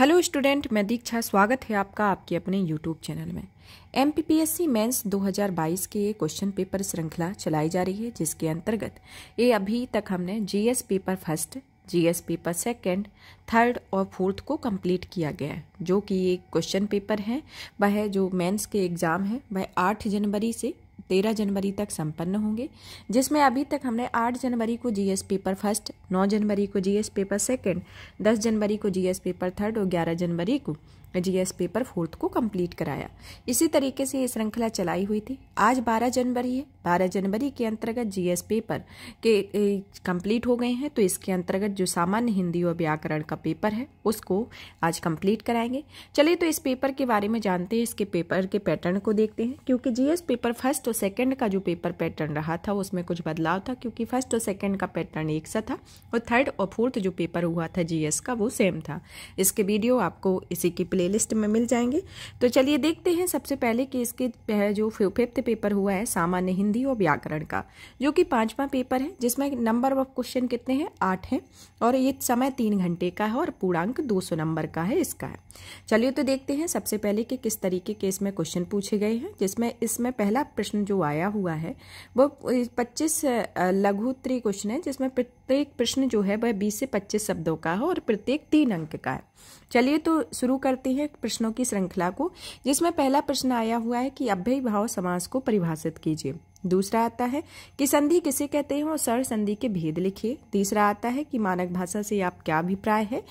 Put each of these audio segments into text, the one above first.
hello student मैं दीक्षा स्वागत है आपका आपके अपने यूट्यूब चैनल में M P P S C mains 2022 के क्वेश्चन पेपर श्रृंखला चलाई जा रही है जिसके अंतर्गत ये अभी तक हमने GS paper first GS paper second, third और फोर्थ को कंप्लीट किया गया है जो कि ये क्वेश्चन पेपर हैं वह जो मेंस के एग्ज़ाम हैं वह 8 जनवरी से तेरह जनवरी तक संपन्न होंगे जिसमें अभी तक हमने आठ जनवरी को जीएस पेपर फर्स्ट नौ जनवरी को जीएस पेपर सेकंड दस जनवरी को जीएस पेपर थर्ड और ग्यारह जनवरी को जीएस पेपर फोर्थ को कंप्लीट कराया इसी तरीके से ये श्रृंखला चलाई हुई थी आज बारह जनवरी है बारह जनवरी के अंतर्गत जीएस पेपर के कंप्लीट हो गए हैं तो इसके अंतर्गत जो सामान्य हिंदी और व्याकरण का पेपर है उसको आज कंप्लीट कराएंगे चलिए तो इस पेपर के बारे में जानते हैं इसके पेपर के पैटर्न को देखते हैं क्योंकि जीएस पेपर फर्स्ट और सेकेंड का जो पेपर पैटर्न रहा था उसमें कुछ बदलाव था क्योंकि फर्स्ट और सेकेंड का पैटर्न एक सा था और थर्ड और फोर्थ जो पेपर हुआ था जीएस का वो सेम था इसके वीडियो आपको इसी की प्लेलिस्ट में मिल जाएंगे तो चलिए देखते हैं सबसे पहले कि इसके जो फिफ्थ पेपर हुआ है सामान्य हिंदी और व्याकरण का जो कि पाँचवा पेपर है जिसमें नंबर ऑफ क्वेश्चन कितने हैं आठ हैं और ये समय तीन घंटे का है और पूर्णांक दो नंबर का है इसका है चलिए तो देखते हैं सबसे पहले कि किस तरीके के इसमें क्वेश्चन पूछे गए हैं जिसमें इसमें पहला प्रश्न प्रश्न जो आया हुआ है वो 25 लघु उत्तरी क्वेश्चन है जिसमें प्रत्येक प्रश्न जो है वह 20 से 25 शब्दों का है और प्रत्येक तीन अंक का है चलिए तो शुरू करते हैं प्रश्नों की श्रृंखला को जिसमें पहला प्रश्न आया हुआ है कि अभ्य भाव समास को परिभाषित कीजिए दूसरा आता है कि संधि किसे कहते हैं और सर संधि के भेद लिखिए तीसरा आता है कि मानक भाषा से आप क्या अभिप्राय है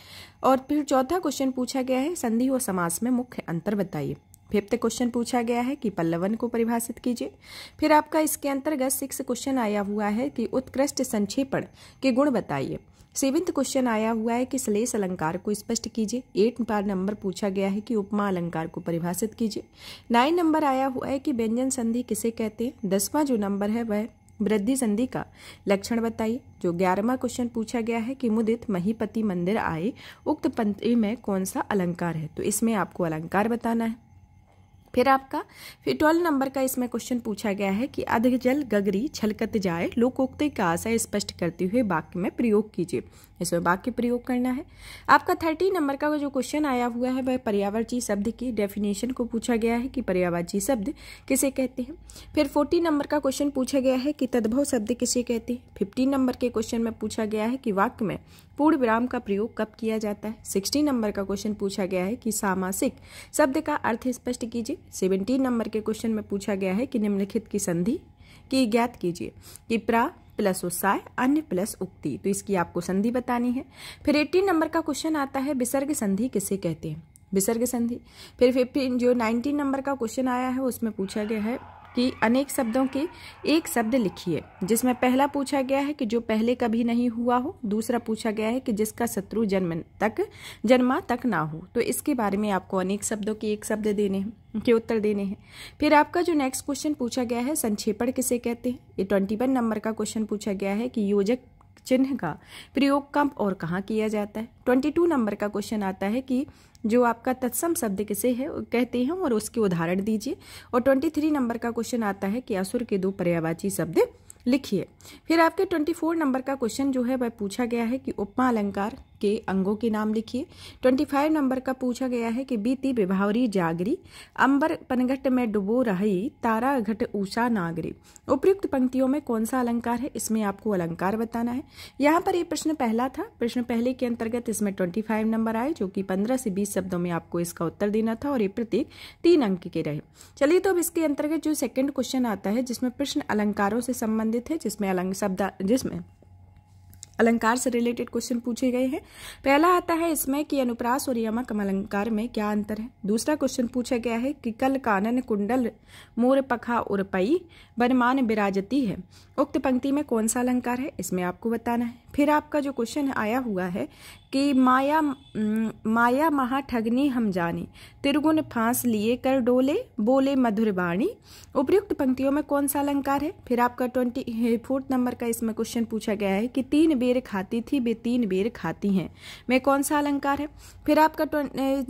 और फिर चौथा क्वेश्चन पूछा गया है संधि और समास में मुख्य अंतर बताइए फिफ्थ क्वेश्चन पूछा गया है कि पल्लवन को परिभाषित कीजिए फिर आपका इसके अंतर्गत सिक्स क्वेश्चन आया हुआ है कि उत्कृष्ट संक्षेपण के गुण बताइए सेवेंथ क्वेश्चन आया हुआ है कि श्लेष अलंकार को स्पष्ट कीजिए एट बार नंबर पूछा गया है कि उपमा अलंकार को परिभाषित कीजिए नाइन नंबर आया हुआ है कि व्यंजन संधि किसे कहते हैं दसवां जो नंबर है वह वृद्धि संधि का लक्षण बताइए जो ग्यारहवा क्वेश्चन पूछा गया है कि मुदित महीपति मंदिर आए उक्त पंथी में कौन सा अलंकार है तो इसमें आपको अलंकार बताना है फिर आपका फिर ट्वेल्व नंबर का इसमें क्वेश्चन पूछा गया है कि अध जल गगरी छलकत जाए लोकोक्ति का आशय स्पष्ट करते हुए वाक्य में प्रयोग कीजिए इसमें वाक्य प्रयोग करना है आपका थर्टी नंबर का जो क्वेश्चन आया हुआ है वह पर्यावरची शब्द की डेफिनेशन को पूछा गया है कि पर्यावरची शब्द किसे कहते हैं फिर फोर्टी नंबर का क्वेश्चन पूछा गया है कि तद्भव शब्द किसे कहते हैं फिफ्टीन नंबर के क्वेश्चन में पूछा गया है कि वाक्य में पूर्ण विराम का प्रयोग कब किया जाता है सिक्सटी नंबर का क्वेश्चन पूछा गया है कि सामासिक शब्द का अर्थ स्पष्ट कीजिए सेवेंटीन नंबर के क्वेश्चन में पूछा गया है कि निम्नलिखित की संधि की ज्ञात कीजिए कि प्रा प्लस उत्साह अन्य प्लस उक्ति तो इसकी आपको संधि बतानी है फिर एट्टीन नंबर का क्वेश्चन आता है विसर्ग संधि किसे कहते हैं विसर्ग संधि फिर फिफ्टीन जो नाइनटीन नंबर का क्वेश्चन आया है उसमें पूछा गया है कि अनेक शब्दों के एक शब्द लिखिए जिसमें पहला पूछा गया है कि जो पहले कभी नहीं हुआ हो दूसरा पूछा गया है कि जिसका शत्रु जन्म तक जन्मा तक ना हो तो इसके बारे में आपको अनेक शब्दों के एक शब्द देने हैं के उत्तर देने हैं फिर आपका जो नेक्स्ट क्वेश्चन पूछा गया है संक्षेपण किसे कहते हैं ये ट्वेंटी वन नंबर का क्वेश्चन पूछा गया है कि योजक चिन्ह का प्रयोग कब और कहाँ किया जाता है 22 नंबर का क्वेश्चन आता है कि जो आपका तत्सम शब्द किसे है कहते हैं और उसके उदाहरण दीजिए और 23 नंबर का क्वेश्चन आता है कि असुर के दो पर्यावाची शब्द लिखिए फिर आपके 24 नंबर का क्वेश्चन जो है वह पूछा गया है कि उपमा अलंकार के अंगों के नाम लिखिए 25 नंबर का पूछा गया है कि बीती विभावरी जागरी अंबर पनघट में डुबो रही तारा घट ऊषा नागरी उपयुक्त पंक्तियों में कौन सा अलंकार है इसमें आपको अलंकार बताना है यहाँ पर ये प्रश्न पहला था प्रश्न पहले के अंतर्गत इसमें 25 नंबर आए जो कि 15 से 20 शब्दों में आपको इसका उत्तर देना था और ये प्रतीक तीन अंक के रहे चलिए तो अब इसके अंतर्गत जो सेकेंड क्वेश्चन आता है जिसमें प्रश्न अलंकारों से संबंधित है जिसमें अलंक शब्द जिसमें अलंकार से रिलेटेड क्वेश्चन पूछे गए हैं पहला आता है इसमें कि अनुप्रास और यमक अलंकार में क्या अंतर है दूसरा क्वेश्चन पूछा गया है कि कल कानन कुंडल मोर पखा उर्पई बनमान विराजती है उक्त पंक्ति में कौन सा अलंकार है इसमें आपको बताना है फिर आपका जो क्वेश्चन आया हुआ है कि माया माया महा ठगनी हम जाने त्रिगुण फांस लिए कर डोले बोले मधुर वाणी उपयुक्त पंक्तियों में कौन सा अलंकार है फिर आपका ट्वेंटी फोर्थ नंबर का इसमें क्वेश्चन पूछा गया है कि तीन बेर खाती थी वे तीन बेर खाती हैं में कौन सा अलंकार है फिर आपका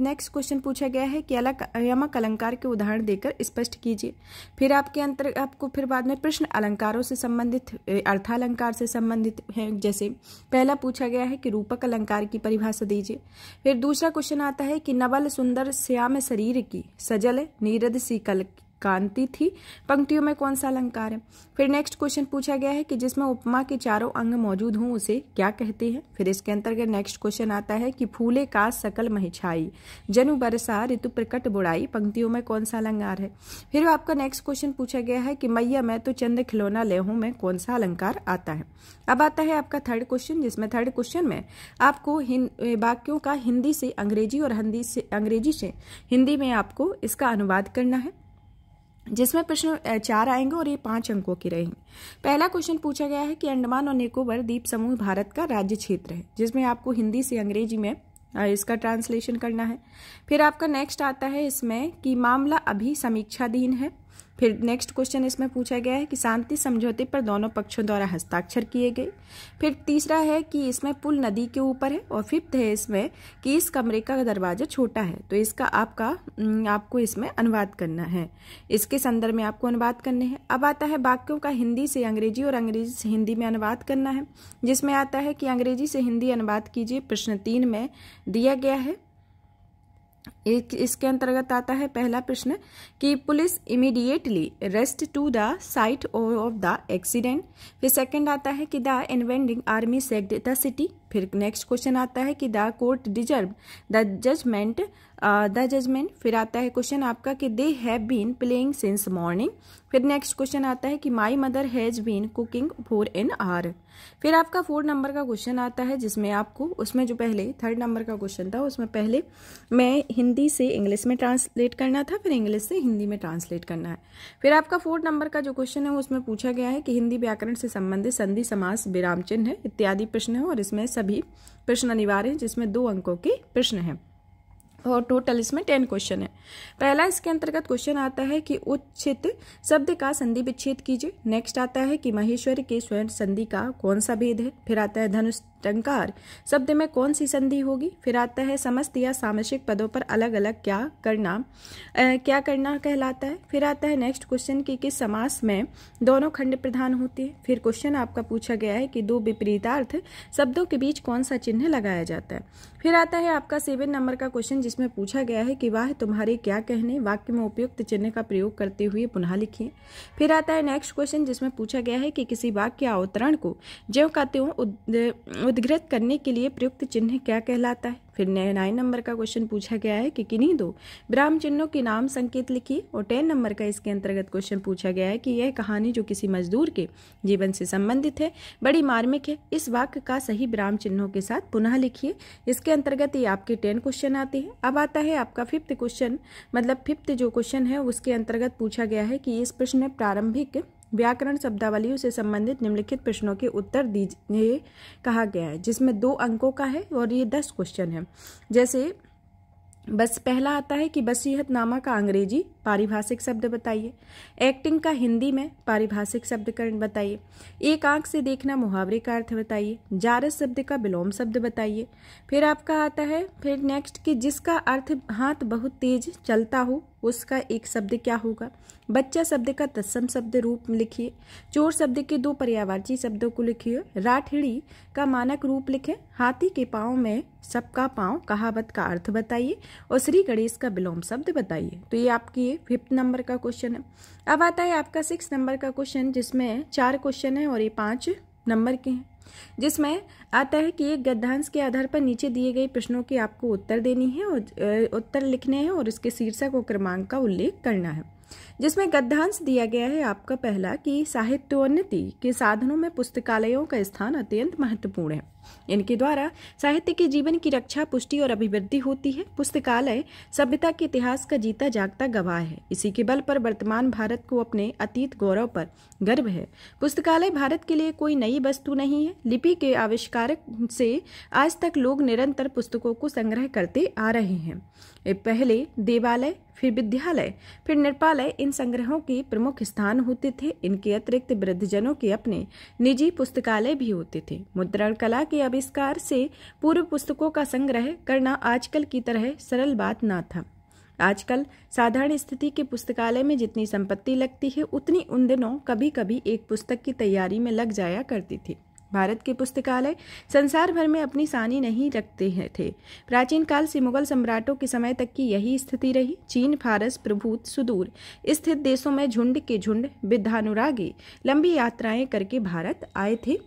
नेक्स्ट क्वेश्चन पूछा गया है कि अलग यमक अलंकार के उदाहरण देकर स्पष्ट कीजिए फिर आपके अंतर आपको फिर बाद में प्रश्न अलंकारों से संबंधित अर्थालंकार से संबंधित हैं जैसे पहला पूछा गया है कि रूपक अलंकार की परिभाषा दीजिए फिर दूसरा क्वेश्चन आता है कि नवल सुंदर श्याम शरीर की सजल नीरद सी कल कांति थी पंक्तियों में कौन सा अलंकार है फिर नेक्स्ट क्वेश्चन पूछा गया है कि जिसमें उपमा के चारों अंग मौजूद हों उसे क्या कहते हैं फिर इसके अंतर्गत नेक्स्ट क्वेश्चन आता है कि फूले का सकल महिछाई जनु बरसा ऋतु प्रकट बुड़ाई पंक्तियों में कौन सा अलंकार है फिर आपका नेक्स्ट क्वेश्चन पूछा गया है कि मैया मैं तो चंद खिलौना ले हूं में कौन सा अलंकार आता है अब आता है आपका थर्ड क्वेश्चन जिसमें थर्ड क्वेश्चन में आपको वाक्यों का हिंदी से अंग्रेजी और हिंदी से अंग्रेजी से हिंदी में आपको इसका अनुवाद करना है जिसमें प्रश्न चार आएंगे और ये पांच अंकों के रहेंगे पहला क्वेश्चन पूछा गया है कि अंडमान और निकोबर द्वीप समूह भारत का राज्य क्षेत्र है जिसमें आपको हिंदी से अंग्रेजी में इसका ट्रांसलेशन करना है फिर आपका नेक्स्ट आता है इसमें कि मामला अभी समीक्षाधीन है फिर नेक्स्ट क्वेश्चन इसमें पूछा गया है कि शांति समझौते पर दोनों पक्षों द्वारा हस्ताक्षर किए गए फिर तीसरा है कि इसमें पुल नदी के ऊपर है और फिफ्थ है इसमें कि इस कमरे का दरवाजा छोटा है तो इसका आपका हम्म, आपको इसमें अनुवाद करना है इसके संदर्भ में आपको अनुवाद करने हैं अब आता है वाक्यों का हिंदी से अंग्रेजी और अंग्रेजी से हिंदी में अनुवाद करना है जिसमें आता है कि अंग्रेजी से हिंदी अनुवाद कीजिए प्रश्न तीन में दिया गया है एक इसके अंतर्गत आता है पहला प्रश्न कि police immediately rest to the site of the accident फिर सेकंड आता है कि the invading army sacked the city फिर नेक्स्ट क्वेश्चन आता है कि the court deserve the judgment the judgment फिर आता है क्वेश्चन आपका कि they have been playing since morning फिर नेक्स्ट क्वेश्चन आता है कि my mother has been cooking for an hour फिर आपका फोर नंबर का क्वेश्चन आता है जिसमें आपको उसमें जो पहले थर्ड नंबर का क्वेश्चन था उसमें पहले मैं हिंदी से इंग्लिश में ट्रांसलेट करना था फिर इंग्लिश से हिंदी में ट्रांसलेट करना है फिर आपका फोर्थ नंबर का जो क्वेश्चन है उसमें पूछा गया है कि हिंदी व्याकरण से संबंधित संधि समास विराम चिन्ह इत्यादि प्रश्न है और इसमें सभी प्रश्न अनिवार्य हैं जिसमें दो अंकों के प्रश्न हैं और टोटल इसमें टेन क्वेश्चन है पहला इसके अंतर्गत क्वेश्चन आता है कि उच्छित शब्द का संधि विच्छेद कीजिए नेक्स्ट आता है कि महेश्वर के स्वयं संधि का कौन सा भेद है फिर आता है धनुष टंकार शब्द में कौन सी संधि होगी फिर आता है समस्त या सामसिक पदों पर अलग अलग क्या करना आ, क्या करना कहलाता है फिर आता है नेक्स्ट क्वेश्चन कि किस समास में दोनों खंड प्रधान होते हैं फिर क्वेश्चन आपका पूछा गया है कि दो विपरीतार्थ शब्दों के बीच कौन सा चिन्ह लगाया जाता है फिर आता है आपका सेवन नंबर का क्वेश्चन जिसमें पूछा गया है कि वाह तुम्हारे क्या कहने वाक्य में उपयुक्त चिन्ह का प्रयोग करते हुए पुनः लिखिए फिर आता है नेक्स्ट क्वेश्चन जिसमें पूछा गया है कि किसी वाक्य अवतरण को ज्यो का त्यों उद्घृत करने के लिए प्रयुक्त चिन्ह क्या कहलाता है फिर नाइन नंबर का क्वेश्चन पूछा गया है कि किन्हीं दो विराम चिन्हों के नाम संकेत लिखिए और टेन नंबर का इसके अंतर्गत क्वेश्चन पूछा गया है कि यह कहानी जो किसी मजदूर के जीवन से संबंधित है बड़ी मार्मिक है इस वाक्य का सही विराम चिन्हों के साथ पुनः लिखिए इसके अंतर्गत ये आपके टेन क्वेश्चन आते हैं अब आता है आपका फिफ्थ क्वेश्चन मतलब फिफ्थ जो क्वेश्चन है उसके अंतर्गत पूछा गया है कि इस प्रश्न में प्रारंभिक व्याकरण शब्दावलियों से संबंधित निम्नलिखित प्रश्नों के उत्तर दीजिए कहा गया है जिसमें दो अंकों का है और ये दस क्वेश्चन है जैसे बस पहला आता है कि बसीहत नामा का अंग्रेजी पारिभाषिक शब्द बताइए एक्टिंग का हिंदी में पारिभाषिक करण बताइए एक आंख से देखना मुहावरे का अर्थ बताइए जारस शब्द का विलोम शब्द बताइए फिर आपका आता है फिर नेक्स्ट कि जिसका अर्थ हाथ बहुत तेज चलता हो उसका एक शब्द क्या होगा बच्चा शब्द का तत्सम शब्द रूप लिखिए चोर शब्द के दो पर्यावरची शब्दों को लिखिए राठिड़ी का मानक रूप लिखे हाथी के पाँव में सबका पाँव कहावत का अर्थ बताइए और श्री गणेश का विलोम शब्द बताइए तो ये आपकी फिफ्थ नंबर का क्वेश्चन है अब आता है आपका सिक्स नंबर का क्वेश्चन जिसमें चार क्वेश्चन है और ये पाँच नंबर के हैं जिसमें आता है कि एक गद्यांश के आधार पर नीचे दिए गए प्रश्नों के आपको उत्तर देनी है और उत्तर लिखने हैं और इसके शीर्षक और क्रमांक का उल्लेख करना है जिसमें गद्यांश दिया गया है आपका पहला कि साहित्योन्नति के साधनों में पुस्तकालयों का स्थान अत्यंत महत्वपूर्ण है इनके द्वारा साहित्य के जीवन की रक्षा पुष्टि और अभिवृद्धि होती है पुस्तकालय सभ्यता के इतिहास का जीता जागता गवाह है इसी के बल पर वर्तमान भारत को अपने अतीत गौरव पर गर्व है पुस्तकालय भारत के लिए कोई नई वस्तु नहीं है लिपि के आविष्कारक से आज तक लोग निरंतर पुस्तकों को संग्रह करते आ रहे हैं पहले देवालय फिर विद्यालय फिर निर्पालय इन संग्रहों के प्रमुख स्थान होते थे इनके अतिरिक्त वृद्धजनों के अपने निजी पुस्तकालय भी होते थे मुद्रण कला के आविष्कार से पूर्व पुस्तकों का संग्रह करना आजकल की तरह सरल बात ना था आजकल साधारण स्थिति के पुस्तकालय में जितनी संपत्ति लगती है उतनी उन दिनों कभी कभी एक पुस्तक की तैयारी में लग जाया करती थी भारत के पुस्तकालय संसार भर में अपनी सानी नहीं रखते हैं थे प्राचीन काल से मुगल सम्राटों के समय तक की यही स्थिति रही चीन फारस प्रभूत सुदूर स्थित देशों में झुंड के झुंड विद्धानुरागी लंबी यात्राएं करके भारत आए थे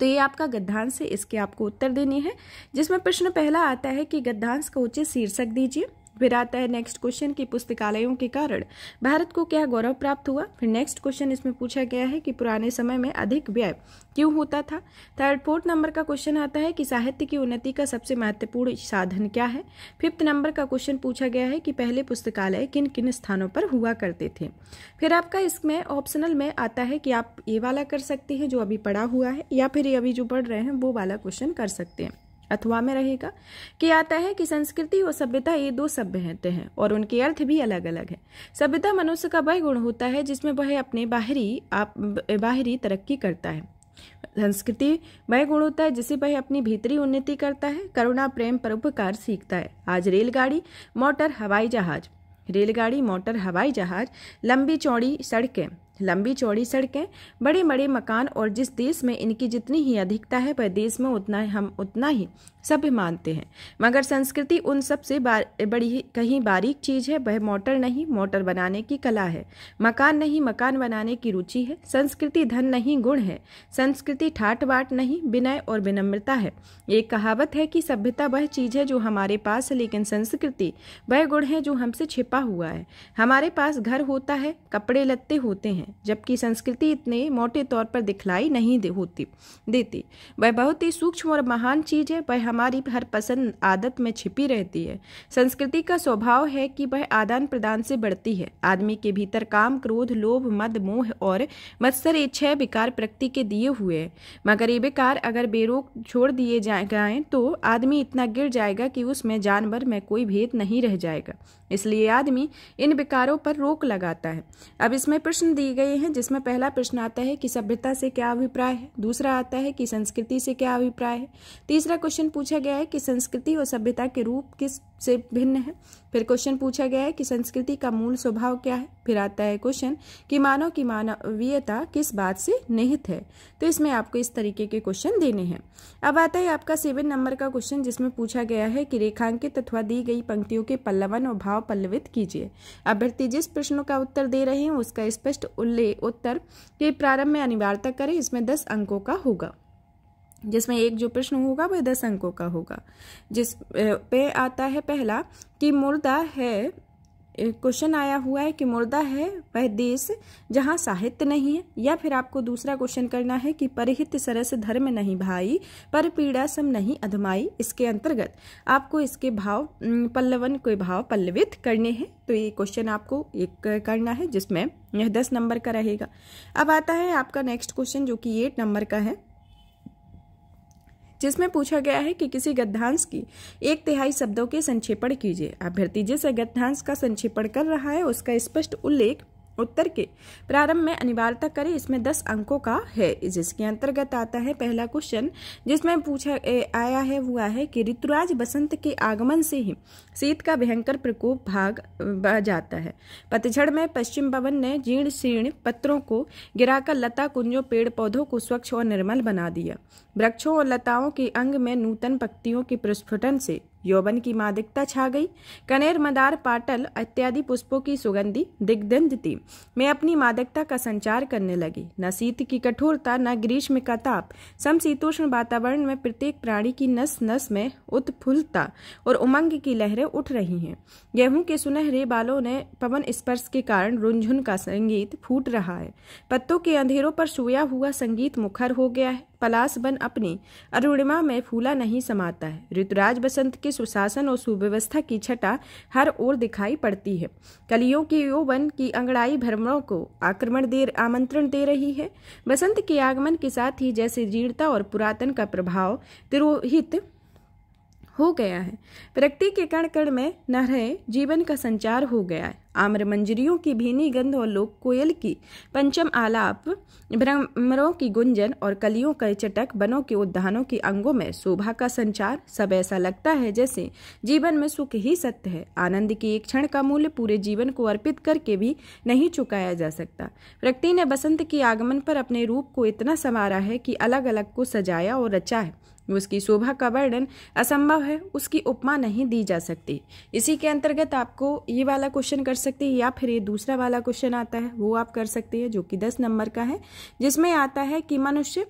तो ये आपका गद्यांश है इसके आपको उत्तर देने हैं जिसमें प्रश्न पहला आता है कि गद्यांश का उचित शीर्षक दीजिए फिर आता है नेक्स्ट क्वेश्चन कि पुस्तकालयों के कारण भारत को क्या गौरव प्राप्त हुआ फिर नेक्स्ट क्वेश्चन इसमें पूछा गया है कि पुराने समय में अधिक व्यय क्यों होता था थर्ड फोर्थ नंबर का क्वेश्चन आता है कि साहित्य की उन्नति का सबसे महत्वपूर्ण साधन क्या है फिफ्थ नंबर का क्वेश्चन पूछा गया है कि पहले पुस्तकालय किन किन स्थानों पर हुआ करते थे फिर आपका इसमें ऑप्शनल में आता है कि आप ये वाला कर सकते हैं जो अभी पढ़ा हुआ है या फिर ये अभी जो पढ़ रहे हैं वो वाला क्वेश्चन कर सकते हैं अथवा में रहेगा कि आता है कि संस्कृति और सभ्यता ये दो सभ्य होते हैं और उनके अर्थ भी अलग अलग है सभ्यता मनुष्य का वह गुण होता है जिसमें वह अपने बाहरी आप बाहरी तरक्की करता है संस्कृति वह गुण होता है जिसे वह अपनी भीतरी उन्नति करता है करुणा प्रेम परोपकार सीखता है आज रेलगाड़ी मोटर हवाई जहाज रेलगाड़ी मोटर हवाई जहाज लंबी चौड़ी सड़कें लंबी चौड़ी सड़कें बड़े बड़े मकान और जिस देश में इनकी जितनी ही अधिकता है वह देश में उतना हम उतना ही सभ्य मानते हैं मगर संस्कृति उन सबसे बड़ी कहीं बारीक चीज़ है वह मोटर नहीं मोटर बनाने की कला है मकान नहीं मकान बनाने की रुचि है संस्कृति धन नहीं गुण है संस्कृति ठाट बाट नहीं विनय और विनम्रता है एक कहावत है कि सभ्यता वह चीज़ है जो हमारे पास है लेकिन संस्कृति वह गुण है जो हमसे छिपा हुआ है हमारे पास घर होता है कपड़े लत्ते होते हैं जबकि संस्कृति इतने मोटे तौर पर दिखलाई नहीं दे होती देती वह बहुत ही सूक्ष्म और महान चीज़ है वह हमारी हर पसंद आदत में छिपी रहती है संस्कृति का स्वभाव है कि वह आदान प्रदान से बढ़ती है आदमी के भीतर काम क्रोध लोभ मद मोह और मत्सर इच्छा छह विकार प्रकृति के दिए हुए हैं मगर ये विकार अगर बेरोक छोड़ दिए जाए तो आदमी इतना गिर जाएगा कि उसमें जानवर में कोई भेद नहीं रह जाएगा इसलिए आदमी इन विकारों पर रोक लगाता है अब इसमें प्रश्न दिए गए हैं जिसमें पहला प्रश्न आता है कि सभ्यता से क्या अभिप्राय है दूसरा आता है कि संस्कृति से क्या अभिप्राय है तीसरा क्वेश्चन पूछा गया है कि संस्कृति और सभ्यता के रूप किस से भिन्न है फिर क्वेश्चन पूछा गया है कि संस्कृति का मूल स्वभाव क्या है फिर आता है क्वेश्चन कि मानव की मानवीयता किस बात से निहित है तो इसमें आपको इस तरीके के क्वेश्चन देने हैं अब आता है आपका सेवन नंबर का क्वेश्चन जिसमें पूछा गया है कि रेखांकित अथवा दी गई पंक्तियों के पल्लवन और भाव पल्लवित कीजिए अभ्यर्थी जिस प्रश्नों का उत्तर दे रहे हैं उसका स्पष्ट उल्लेख उत्तर के प्रारंभ में अनिवार्यता करें इसमें दस अंकों का होगा जिसमें एक जो प्रश्न होगा वह दस अंकों का होगा जिस पे आता है पहला कि मुर्दा है क्वेश्चन आया हुआ है कि मुर्दा है वह देश जहाँ साहित्य नहीं है या फिर आपको दूसरा क्वेश्चन करना है कि परहित सरस धर्म नहीं भाई पर पीड़ा सम नहीं अधमाई इसके अंतर्गत आपको इसके भाव पल्लवन के भाव पल्लवित करने हैं तो ये क्वेश्चन आपको एक करना है जिसमें यह दस नंबर का रहेगा अब आता है आपका नेक्स्ट क्वेश्चन जो कि एट नंबर का है जिसमें पूछा गया है कि किसी गद्यांश की एक तिहाई शब्दों के संक्षेपण कीजिए अभ्यर्थी जिस गद्यांश का संक्षेपण कर रहा है उसका स्पष्ट उल्लेख उत्तर के प्रारंभ में अनिवार्यता करें इसमें दस अंकों का है जिसके अंतर्गत आता है पहला क्वेश्चन जिसमें पूछा ए, आया है हुआ है कि ऋतुराज बसंत के आगमन से ही शीत का भयंकर प्रकोप भाग बह जाता है पतझड़ में पश्चिम पवन ने जीर्ण शीर्ण पत्रों को गिराकर लता कुंजों पेड़ पौधों को स्वच्छ और निर्मल बना दिया वृक्षों और लताओं के अंग में नूतन पक्तियों के प्रस्फुटन से यौवन की मादिकता छा गई कनेर मदार पाटल इत्यादि पुष्पों की सुगंधी दिग्दंध थी मैं अपनी मादकता का संचार करने लगी न शीत की कठोरता न ग्रीष्म का ताप समशीतोष्ण वातावरण में प्रत्येक प्राणी की नस नस में उत्फुल्लता और उमंग की लहरें उठ रही हैं गेहूं के सुनहरे बालों ने पवन स्पर्श के कारण रुंझुन का संगीत फूट रहा है पत्तों के अंधेरों पर सोया हुआ संगीत मुखर हो गया है बन अपनी अरुणिमा में फूला नहीं समाता है ऋतुराज बसंत के सुशासन और सुव्यवस्था की छटा हर ओर दिखाई पड़ती है कलियों के वन की अंगड़ाई भ्रमणों को आक्रमण दे आमंत्रण दे रही है बसंत के आगमन के साथ ही जैसे जीर्णता और पुरातन का प्रभाव तिरोहित हो गया है प्रकृति के कण कण में न रहे जीवन का संचार हो गया है आम्र मंजरियों की भीनी गंध और लोक कोयल की पंचम आलाप भ्रमरों की गुंजन और कलियों का चटक बनों के उद्यानों के अंगों में शोभा का संचार सब ऐसा लगता है जैसे जीवन में सुख ही सत्य है आनंद की एक क्षण का मूल्य पूरे जीवन को अर्पित करके भी नहीं चुकाया जा सकता प्रकृति ने बसंत के आगमन पर अपने रूप को इतना संवारा है कि अलग अलग को सजाया और रचा है उसकी शोभा का वर्णन असंभव है उसकी उपमा नहीं दी जा सकती इसी के अंतर्गत आपको ये वाला क्वेश्चन कर सकते हैं या फिर ये दूसरा वाला क्वेश्चन आता है वो आप कर सकते हैं जो कि दस नंबर का है जिसमें आता है कि मनुष्य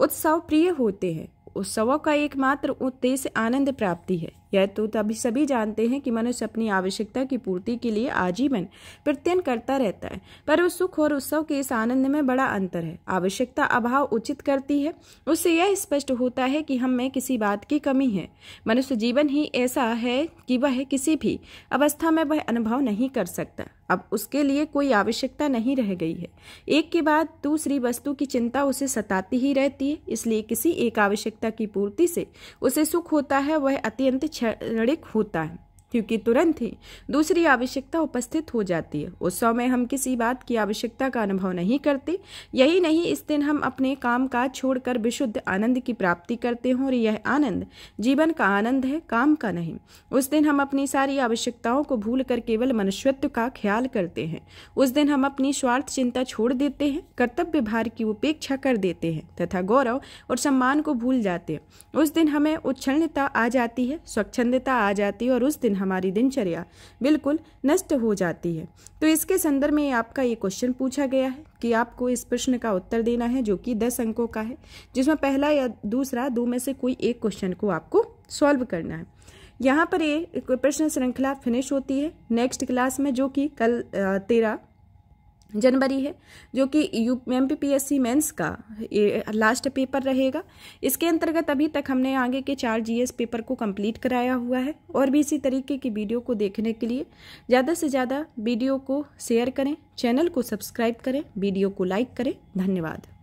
उत्सव प्रिय होते हैं उत्सवों का एकमात्र उद्देश्य आनंद प्राप्ति है यह तो तभी सभी जानते हैं कि मनुष्य अपनी आवश्यकता की पूर्ति के लिए आजीवन प्रत्यन करता रहता है पर उस सुख और उत्सव के इस आनंद में बड़ा अंतर है आवश्यकता अभाव उचित करती है उससे यह स्पष्ट होता है कि हम में किसी बात की कमी है मनुष्य जीवन ही ऐसा है कि वह किसी भी अवस्था में वह अनुभव नहीं कर सकता अब उसके लिए कोई आवश्यकता नहीं रह गई है एक के बाद दूसरी वस्तु की चिंता उसे सताती ही रहती है इसलिए किसी एक आवश्यकता की पूर्ति से उसे सुख होता है वह अत्यंत क्षणिक होता है क्योंकि तुरंत ही दूसरी आवश्यकता उपस्थित हो जाती है उस समय हम किसी बात की आवश्यकता का अनुभव नहीं करते यही नहीं इस दिन हम अपने काम काज छोड़कर विशुद्ध आनंद की प्राप्ति करते हैं और यह आनंद जीवन का आनंद है काम का नहीं उस दिन हम अपनी सारी आवश्यकताओं को भूल कर केवल मनुष्यत्व का ख्याल करते हैं उस दिन हम अपनी स्वार्थ चिंता छोड़ देते हैं कर्तव्य भार की उपेक्षा कर देते हैं तथा गौरव और सम्मान को भूल जाते हैं उस दिन हमें उच्छलता आ जाती है स्वच्छंदता आ जाती है और उस दिन हमारी दिनचर्या बिल्कुल नष्ट हो जाती है तो इसके संदर्भ में आपका ये क्वेश्चन पूछा गया है कि आपको इस प्रश्न का उत्तर देना है जो कि दस अंकों का है जिसमें पहला या दूसरा दो में से कोई एक क्वेश्चन को आपको सॉल्व करना है यहाँ पर ये प्रश्न श्रृंखला फिनिश होती है नेक्स्ट क्लास में जो कि कल तेरह जनवरी है जो कि U M P P S C mains का लास्ट पेपर रहेगा इसके अंतर्गत अभी तक हमने आगे के चार जीएस पेपर को कंप्लीट कराया हुआ है और भी इसी तरीके की वीडियो को देखने के लिए ज़्यादा से ज़्यादा वीडियो को शेयर करें चैनल को सब्सक्राइब करें वीडियो को लाइक करें धन्यवाद